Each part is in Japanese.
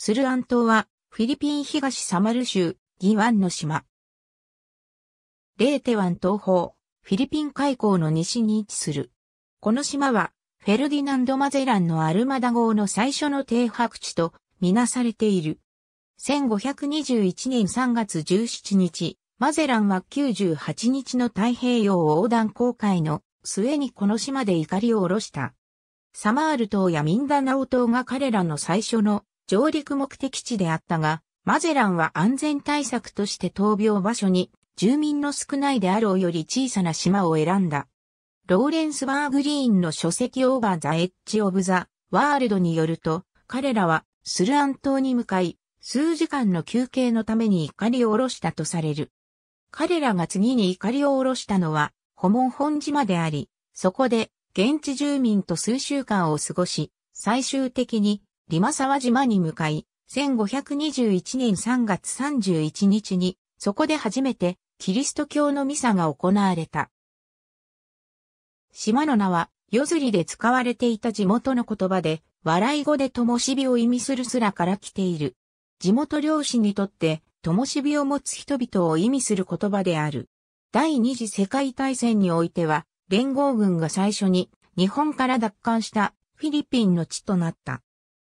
スルアン島は、フィリピン東サマル州、ギワンの島。レーテ湾東方、フィリピン海溝の西に位置する。この島は、フェルディナンド・マゼランのアルマダ号の最初の停泊地とみなされている。1521年3月17日、マゼランは98日の太平洋横断航海の末にこの島で怒りを下ろした。サマール島やミンダナオ島が彼らの最初の上陸目的地であったが、マゼランは安全対策として闘病場所に住民の少ないであろうより小さな島を選んだ。ローレンス・バーグリーンの書籍オーバー・ザ・エッジ・オブ・ザ・ワールドによると、彼らはスルアン島に向かい、数時間の休憩のために怒りを下ろしたとされる。彼らが次に怒りを下ろしたのは、ホモン本島であり、そこで現地住民と数週間を過ごし、最終的にリマサワ島に向かい、1521年3月31日に、そこで初めてキリスト教のミサが行われた。島の名は、夜釣りで使われていた地元の言葉で、笑い語で灯火を意味するすらから来ている。地元漁師にとって、灯火を持つ人々を意味する言葉である。第二次世界大戦においては、連合軍が最初に日本から奪還したフィリピンの地となった。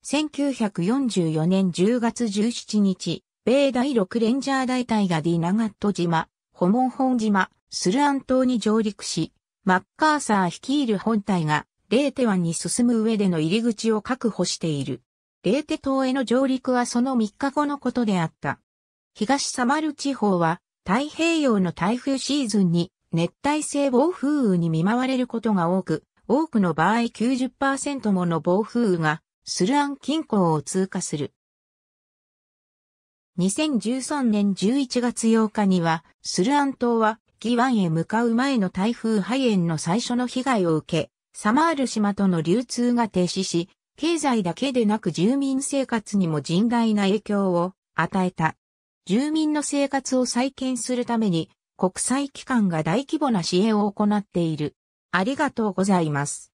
1944年10月17日、米第6レンジャー大隊がディナガット島、ホモン本島、スルアン島に上陸し、マッカーサー率いる本隊が、レーテ湾に進む上での入り口を確保している。レーテ島への上陸はその3日後のことであった。東サマル地方は、太平洋の台風シーズンに、熱帯性暴風雨に見舞われることが多く、多くの場合90%もの暴風雨がスルアン近郊を通過する。2013年11月8日には、スルアン島は、ギワンへ向かう前の台風肺炎の最初の被害を受け、サマール島との流通が停止し、経済だけでなく住民生活にも甚大な影響を与えた。住民の生活を再建するために、国際機関が大規模な支援を行っている。ありがとうございます。